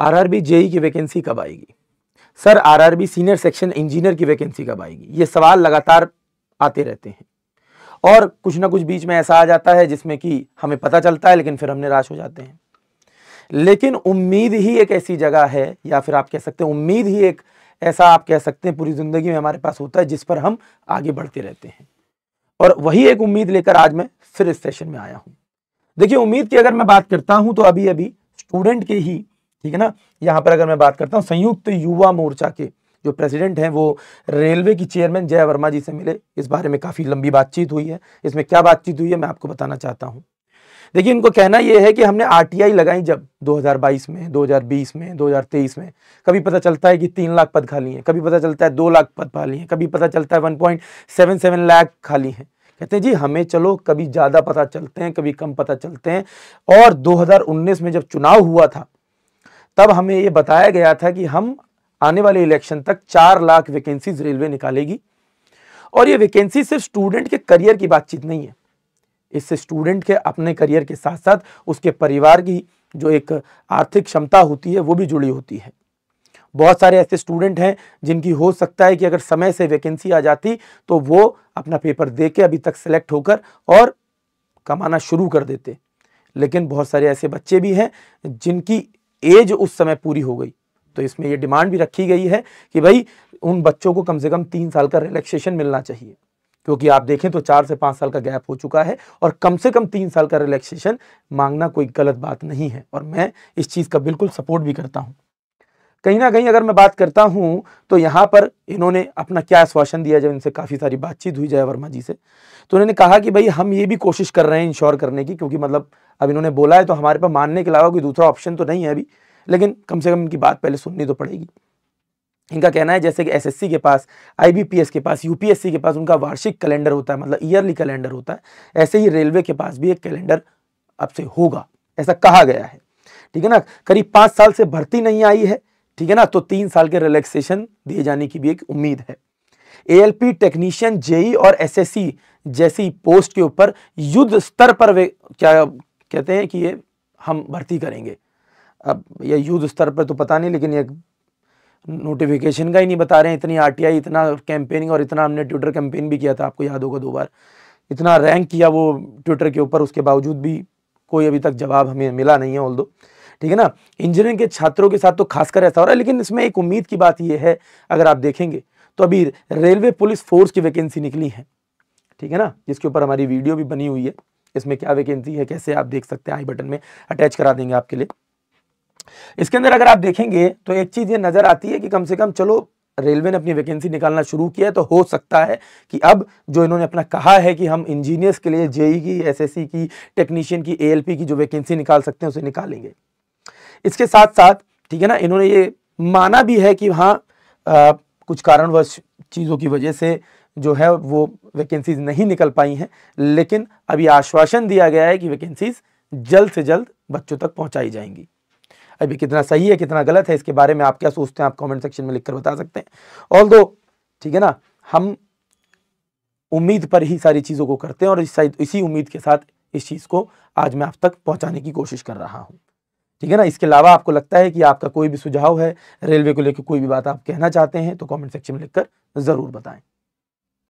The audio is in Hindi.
आरआरबी जेई की वैकेंसी कब आएगी sir RRB senior section engineer की वैकेंसी कब आएगी ये सवाल लगातार आते रहते हैं और कुछ ना कुछ बीच में ऐसा आ जाता है जिसमें कि हमें पता चलता है लेकिन फिर हम निराश हो जाते हैं लेकिन उम्मीद ही एक ऐसी जगह है या फिर आप कह सकते हैं उम्मीद ही एक ऐसा आप कह सकते हैं पूरी ज़िंदगी में हमारे पास होता है जिस पर हम आगे बढ़ते रहते हैं और वही एक उम्मीद लेकर आज मैं फिर इस सेशन में आया हूँ देखिए उम्मीद की अगर मैं बात करता हूँ तो अभी अभी स्टूडेंट के ही ठीक है ना यहाँ पर अगर मैं बात करता हूँ संयुक्त युवा मोर्चा के जो प्रेसिडेंट हैं वो रेलवे की चेयरमैन जय वर्मा जी से मिले इस बारे में काफ़ी लंबी बातचीत हुई है इसमें क्या बातचीत हुई है मैं आपको बताना चाहता हूँ देखिए इनको कहना यह है कि हमने आरटीआई लगाई जब 2022 में 2020 में 2023 में कभी पता चलता है कि तीन लाख पद खाली हैं कभी पता चलता है दो लाख पद खाली हैं कभी पता चलता है वन सेवन लाख खाली हैं कहते हैं जी हमें चलो कभी ज़्यादा पता चलते हैं कभी कम पता चलते हैं और 2019 में जब चुनाव हुआ था तब हमें ये बताया गया था कि हम आने वाले इलेक्शन तक चार लाख वैकेंसीज रेलवे निकालेगी और ये वैकेंसी सिर्फ स्टूडेंट के करियर की बातचीत नहीं है इससे स्टूडेंट के अपने करियर के साथ साथ उसके परिवार की जो एक आर्थिक क्षमता होती है वो भी जुड़ी होती है बहुत सारे ऐसे स्टूडेंट हैं जिनकी हो सकता है कि अगर समय से वैकेंसी आ जाती तो वो अपना पेपर दे के अभी तक सेलेक्ट होकर और कमाना शुरू कर देते लेकिन बहुत सारे ऐसे बच्चे भी हैं जिनकी एज उस समय पूरी हो गई तो इसमें यह डिमांड भी रखी गई है कि भाई उन बच्चों को कम से कम तीन साल का रिलैक्सेशन मिलना चाहिए क्योंकि आप देखें तो चार से पाँच साल का गैप हो चुका है और कम से कम तीन साल का रिलैक्सेशन मांगना कोई गलत बात नहीं है और मैं इस चीज़ का बिल्कुल सपोर्ट भी करता हूँ कहीं ना कहीं अगर मैं बात करता हूँ तो यहाँ पर इन्होंने अपना क्या आश्वासन दिया जब इनसे काफ़ी सारी बातचीत हुई जय वर्मा जी से तो उन्होंने कहा कि भाई हम ये भी कोशिश कर रहे हैं इंश्योर करने की क्योंकि मतलब अब इन्होंने बोला है तो हमारे पास मानने के अलावा कोई दूसरा ऑप्शन तो नहीं है अभी लेकिन कम से कम इनकी बात पहले सुननी तो पड़ेगी इनका कहना है जैसे कि एस के पास आई के पास यूपीएससी के पास उनका वार्षिक कैलेंडर होता है मतलब ईयरली कैलेंडर होता है ऐसे ही रेलवे के पास भी एक कैलेंडर अब से होगा ऐसा कहा गया है ठीक है ना करीब पाँच साल से भर्ती नहीं आई है ठीक है ना तो तीन साल के रिलैक्सेशन दिए जाने की भी एक उम्मीद है एएलपी टेक्नीशियन जेई और एसएससी जैसी पोस्ट के ऊपर युद्ध स्तर पर वे क्या कहते हैं कि ये हम भर्ती करेंगे अब ये युद्ध स्तर पर तो पता नहीं लेकिन ये नोटिफिकेशन का ही नहीं बता रहे हैं इतनी आरटीआई इतना कैंपेनिंग और इतना हमने ट्विटर कैंपेन भी किया था आपको याद होगा दो बार इतना रैंक किया वो ट्विटर के ऊपर उसके बावजूद भी कोई अभी तक जवाब हमें मिला नहीं है ऑल ठीक है ना इंजीनियरिंग के छात्रों के साथ तो खासकर ऐसा हो रहा है लेकिन इसमें एक उम्मीद की बात यह है अगर आप देखेंगे तो अभी रेलवे पुलिस फोर्स की वैकेंसी निकली है ठीक है ना जिसके ऊपर हमारी वीडियो भी बनी हुई है इसमें क्या वैकेंसी है कैसे आप देख सकते हैं आई बटन में अटैच करा देंगे आपके लिए इसके अंदर अगर आप देखेंगे तो एक चीज़ ये नज़र आती है कि कम से कम चलो रेलवे ने अपनी वैकेंसी निकालना शुरू किया है तो हो सकता है कि अब जो इन्होंने अपना कहा है कि हम इंजीनियर्स के लिए जेई की एसएससी की टेक्नीशियन की एएलपी की जो वैकेंसी निकाल सकते हैं उसे निकालेंगे इसके साथ साथ ठीक है ना इन्होंने ये माना भी है कि हाँ आ, कुछ कारणवश चीज़ों की वजह से जो है वो वैकेंसीज नहीं निकल पाई हैं लेकिन अभी आश्वासन दिया गया है कि वैकेंसीज जल्द से जल्द बच्चों तक पहुंचाई जाएंगी अभी कितना सही है कितना गलत है इसके बारे में आप क्या सोचते हैं आप कमेंट सेक्शन में लिखकर बता सकते हैं ऑल दो ठीक है ना हम उम्मीद पर ही सारी चीज़ों को करते हैं और इसी उम्मीद के साथ इस चीज़ को आज मैं आप तक पहुँचाने की कोशिश कर रहा हूँ ठीक है ना इसके अलावा आपको लगता है कि आपका कोई भी सुझाव है रेलवे को लेकर कोई भी बात आप कहना चाहते हैं तो कॉमेंट सेक्शन में लिखकर ज़रूर बताएं